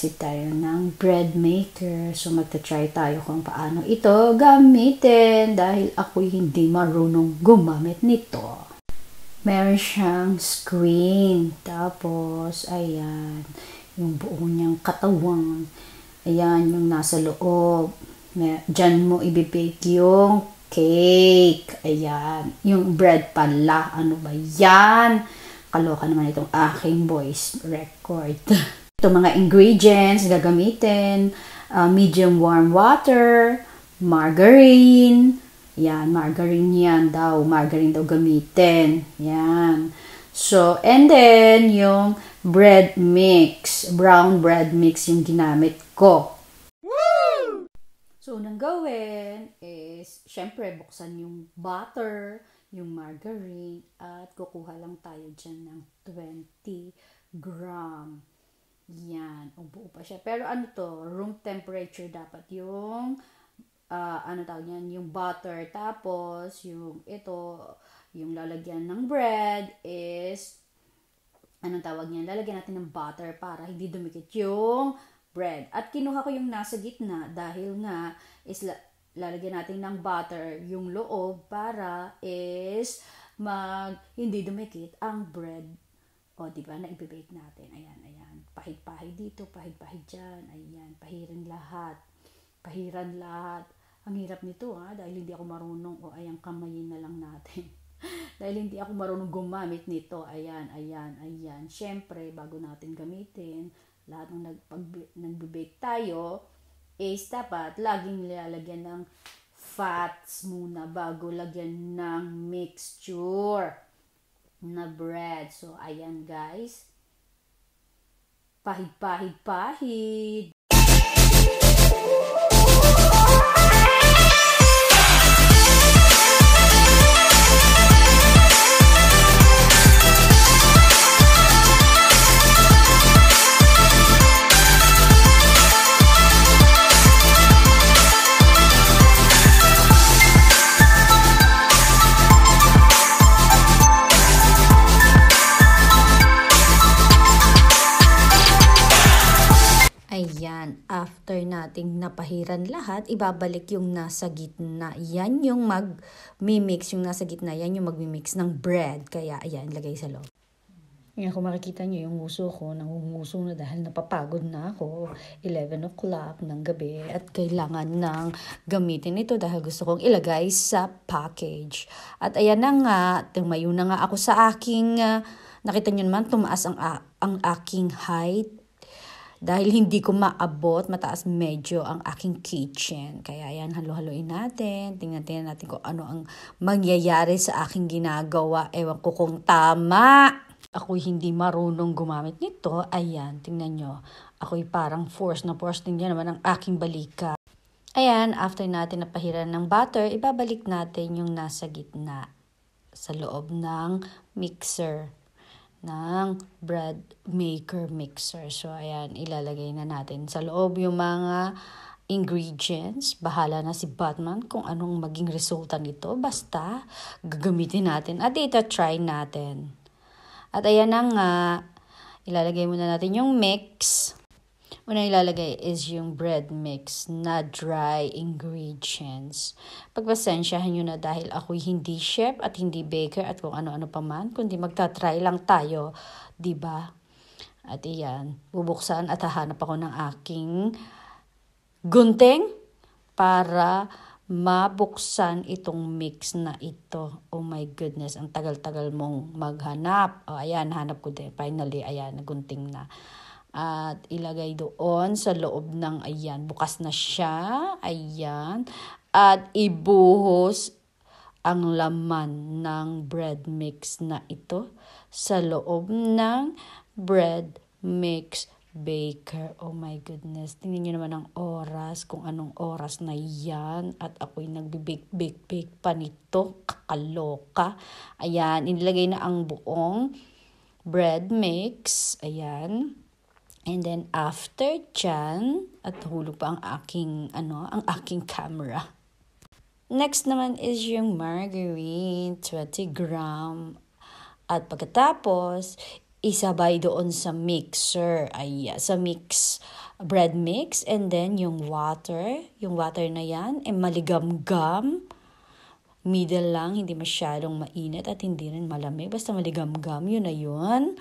magbabasit tayo ng bread maker. So, magta-try tayo kung paano ito gamitin dahil ako hindi marunong gumamit nito. Meron siyang screen. Tapos, ayan, yung buo niyang katawan. Ayan, yung nasa loob. Diyan mo ibibake yung cake. Ayan. Yung bread pala. Ano ba yan? Kaloka naman itong aking voice record. Ito mga ingredients gagamitin, uh, medium warm water, margarine, yan, margarine yan daw, margarine daw gamitin, yan. So, and then, yung bread mix, brown bread mix yung ginamit ko. So, unang gawin is, syempre, buksan yung butter, yung margarine, at kukuha lang tayo dyan ng 20 gram. Yan, ubo pa siya. Pero ano to, room temperature dapat yung uh, ano tawag niyan, yung butter. Tapos, yung ito, yung lalagyan ng bread is anong tawag niyan? Lalagyan natin ng butter para hindi dumikit yung bread. At kinuha ko yung nasa gitna dahil nga is lalagyan natin ng butter yung loob para is mag hindi dumikit ang bread. O, di ba? Na bake natin. Ayan, ayan pahid dito, pahid-pahid dyan, ayan, pahiran lahat, pahiran lahat. Ang hirap nito ha, dahil hindi ako marunong, o ayan, kamayin na lang natin. dahil hindi ako marunong gumamit nito, ayan, ayan, ayan. Siyempre, bago natin gamitin, lahat ng nagpag, nagbe-bake tayo, is dapat laging nilalagyan ng fats muna bago lagyan ng mixture na bread. So, ayan guys Pahid-pahid-pahid. after nating napahiran lahat, ibabalik yung nasa gitna. Yan yung mag-mimix, yung nasa gitna, yan yung mag-mimix ng bread. Kaya ayan, lagay sa loob. Ngayon, kung makikita niyo yung uso ko, nangunguso na dahil napapagod na ako, 11 o'clock ng gabi, at kailangan nang gamitin ito dahil gusto kong ilagay sa package. At ayan na nga, tumayo na nga ako sa aking, uh, nakita niyo naman, tumaas ang, uh, ang aking height dahil hindi ko maabot, mataas medyo ang aking kitchen. Kaya yan, halo-haloin natin. Tingnan-tingnan natin kung ano ang mangyayari sa aking ginagawa. Ewan ko kung tama. Ako'y hindi marunong gumamit nito. Ayan, tingnan nyo. Ako'y parang force na force din naman ang aking balika. Ayan, after natin napahiran ng butter, ibabalik natin yung nasa gitna sa loob ng mixer ng bread maker mixer. So, ayan, ilalagay na natin sa loob yung mga ingredients. Bahala na si Batman kung anong maging resulta nito. Basta, gagamitin natin at ita-try natin. At ayan na nga, ilalagay muna natin yung mix. Una ilalagay is yung bread mix na dry ingredients. Pagpasensyahan nyo na dahil ako'y hindi chef at hindi baker at kung ano-ano pa man, kundi magta-try lang tayo, 'di ba? At iyan, bubuksan at hahanap ako ng aking gunting para mabuksan itong mix na ito. Oh my goodness, ang tagal-tagal mong maghanap. Oh, ayan, hanap ko din. Finally, ayan, nagunting na at ilagay doon sa loob ng ayan. Bukas na siya. Ayan. At ibuhos ang laman ng bread mix na ito sa loob ng bread mix baker. Oh my goodness. Tingnan nyo naman ang oras, kung anong oras na yan. At ako'y nagbibake, bake, bake pa nito. Kakaloka. Ayan, inilagay na ang buong bread mix. Ayan. And then after dyan, at hulog pa ang aking, ano, ang aking camera. Next naman is yung margarine, 20 gram. At pagkatapos, isabay doon sa mixer. Ay, ah, sa mix, bread mix. And then yung water, yung water na yan, ay eh, maligam-gam. Middle lang, hindi masyadong mainit at hindi rin malamig. Basta maligam-gam, yun na yun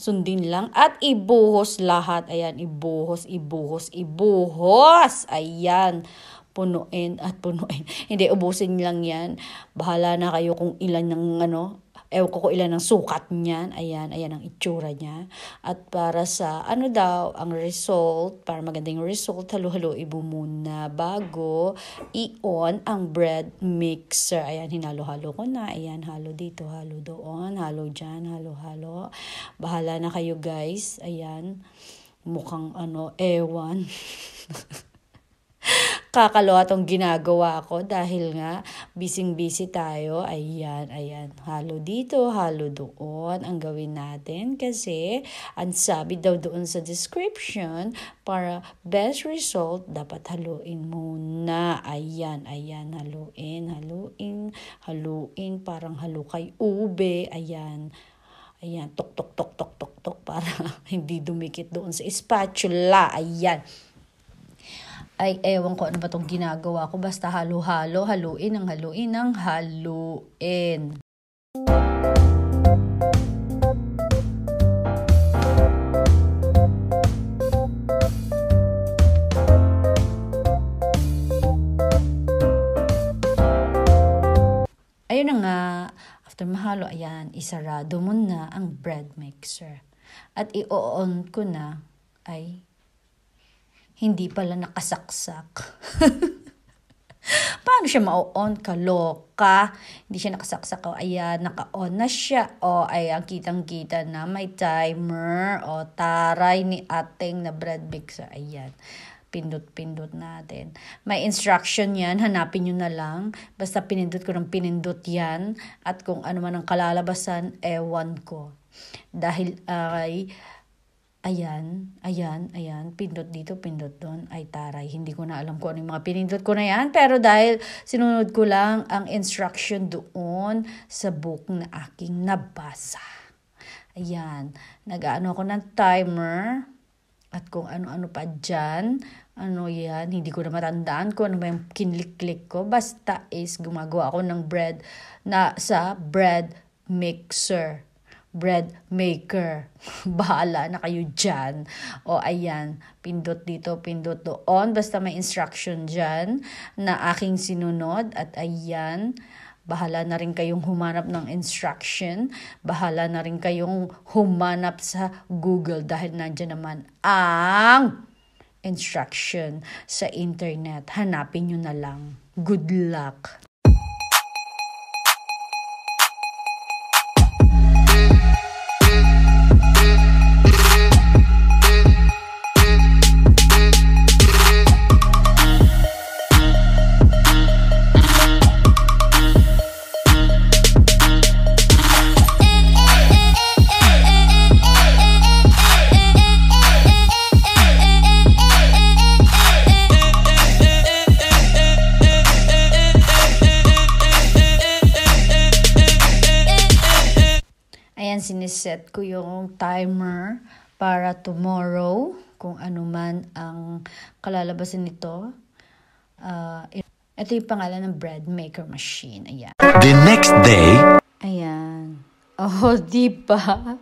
sundin lang at ibuhos lahat. Ayan, ibuhos, ibuhos, ibuhos. Ayan, punuin at punuin. Hindi, ubusin lang yan. Bahala na kayo kung ilan ng ano, ewan ko kung ilan ang sukat niyan. Ayan, ayan ang itsura niya. At para sa ano daw, ang result, para magandang result, halo-halo ibo muna bago i-on ang bread mixer. Ayan, hinalo-halo ko na. Ayan, halo dito, halo doon, halo dyan, halo-halo. Bahala na kayo guys. Ayan, mukhang ano, ewan. Kakaloatong ginagawa ko dahil nga bising busy tayo. Ayan, ayan. Halo dito, halo doon. Ang gawin natin kasi ang sabi daw doon sa description para best result dapat haluin muna. Ayan, ayan. Haluin, haluin, haluin. Parang halo kay ube. Ayan. Ayan, tok, tok, tok, tok, tok, tok, para hindi dumikit doon sa spatula. Ayan ay ewan ko ano ba tong ginagawa ko. Basta halo-halo, haluin ang haluin ang haluin. Ayun na nga, after mahalo, ayan, isarado mo na ang bread mixer. At i-on ko na ay hindi pala nakasaksak. Paano siya mau-on ka? Loka. Hindi siya nakasaksak. O, ayan, naka-on na siya. O, ayan, kitang-kita na may timer. O, taray ni ating na bread mixer. Ayan pindot-pindot natin. May instruction yan, hanapin nyo na lang. Basta pinindot ko ng pinindot yan. At kung ano man ang kalalabasan, ewan ko. Dahil ay... Uh, Ayan, ayan, ayan, pindot dito, pindot doon. Ay taray, hindi ko na alam kung ano yung mga pinindot ko na yan. Pero dahil sinunod ko lang ang instruction doon sa book na aking nabasa. Ayan, nag-ano ako ng timer at kung ano-ano pa dyan. Ano yan, hindi ko na matandaan kung ano ba yung kinlik-klik ko. Basta is gumagawa ako ng bread na sa bread mixer bread maker. Bahala na kayo dyan. O ayan, pindot dito, pindot doon. Basta may instruction dyan na aking sinunod. At ayan, bahala na rin kayong humanap ng instruction, bahala na rin kayong humanap sa Google dahil nandiyan naman ang instruction sa internet. Hanapin nyo na lang. Good luck! set ko yung timer para tomorrow kung ano man ang kalalabasin nito. Uh, ito yung pangalan ng bread maker machine. Ayan. The next day. Ayan. Oh, di pa.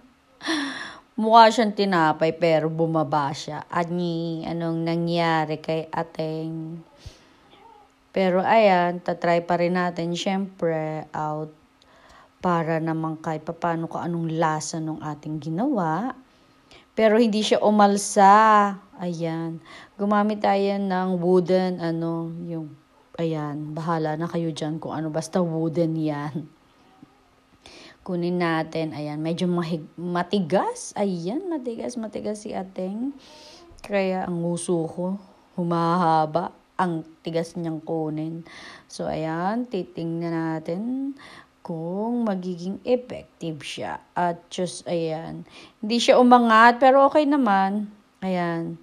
Mukha siyang tinapay pero bumaba siya. Ani, anong nangyari kay ating... Pero ayan, tatry pa rin natin syempre out para naman kahit paano ka anong lasa ng ating ginawa. Pero hindi siya umalsa. Ayan. Gumamit tayo ng wooden, ano, yung, ayan, bahala na kayo dyan kung ano, basta wooden yan. Kunin natin, ayan, medyo mahig- matigas. Ayan, matigas, matigas si ating. Kaya ang uso ko, humahaba ang tigas niyang kunin. So, ayan, titingnan natin kung magiging effective siya. At just, ayan. Hindi siya umangat, pero okay naman. Ayan.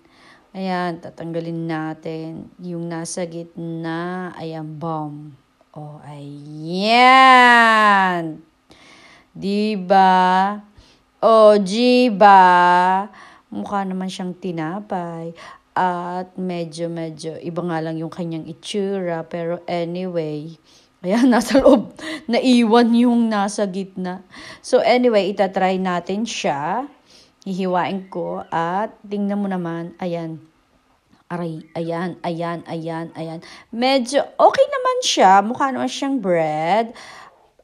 Ayan, tatanggalin natin yung nasa gitna. Ayan, bomb. oh, ayan. Diba? O, oh, diba? Mukha naman siyang tinapay. At medyo, medyo, iba nga lang yung kanyang itsura. Pero anyway, Ayan, nasa loob. Naiwan yung nasa gitna. So anyway, itatry natin siya. Hihiwain ko at tingnan mo naman. Ayan. Aray, ayan, ayan, ayan, ayan. Medyo okay naman siya. Mukha naman siyang bread.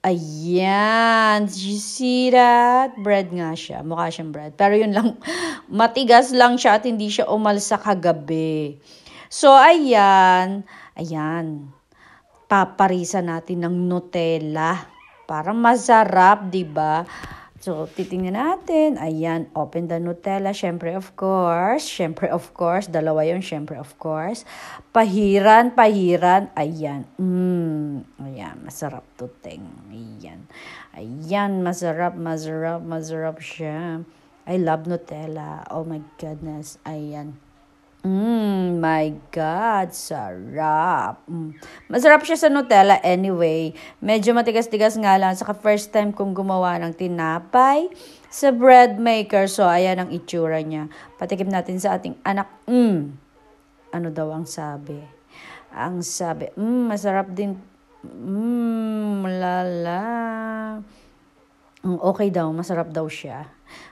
Ayan. Did you see that? Bread nga siya. Mukha siyang bread. Pero yun lang, matigas lang siya at hindi siya umalsa kagabi. So, ayan. Ayan paparisa natin ng Nutella para masarap, 'di ba? So, titingnan natin. Ayan, open the Nutella. Siyempre, of course. Siyempre, of course. Dalawa yun, Siyempre, of course. Pahiran, pahiran. Ayan. Mm, ayan, masarap to, ting. Ayan. Ayan, masarap, masarap, masarap siya. I love Nutella. Oh my goodness. Ayan. Mmm, my God, sarap. Mm. Masarap siya sa Nutella anyway. Medyo matigas-tigas nga lang. Saka first time kong gumawa ng tinapay sa bread maker. So, ayan ang itsura niya. Patikim natin sa ating anak. Mmm, ano daw ang sabi? Ang sabi, mmm, masarap din. Mmm, lala. Mm, okay daw, masarap daw siya.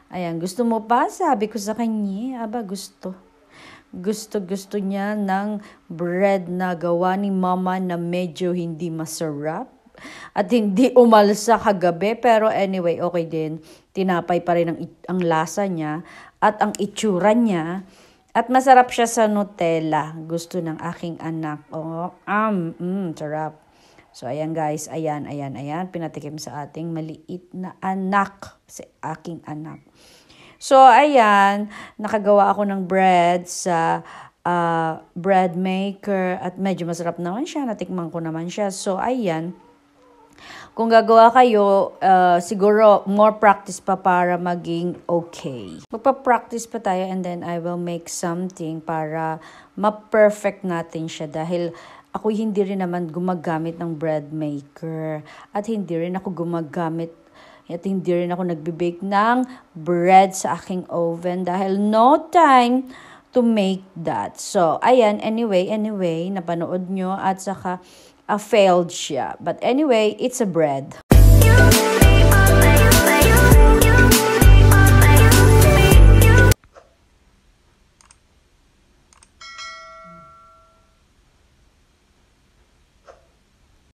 Ayan, gusto mo pa? Sabi ko sa kanya, aba gusto gusto-gusto niya ng bread na gawa ni mama na medyo hindi masarap at hindi umalsa kagabi pero anyway okay din tinapay pa rin ang, ang lasa niya at ang itsura niya at masarap siya sa Nutella gusto ng aking anak oh um mm, sarap so ayan guys ayan ayan ayan pinatikim sa ating maliit na anak sa aking anak So, ayan, nakagawa ako ng bread sa uh, bread maker at medyo masarap naman siya, natikman ko naman siya. So, ayan, kung gagawa kayo, uh, siguro more practice pa para maging okay. Magpa-practice pa tayo and then I will make something para ma-perfect natin siya dahil ako hindi rin naman gumagamit ng bread maker at hindi rin ako gumagamit at hindi rin ako nagbibake ng bread sa aking oven dahil no time to make that. So, ayan, anyway, anyway, napanood nyo at saka uh, failed siya. But anyway, it's a bread.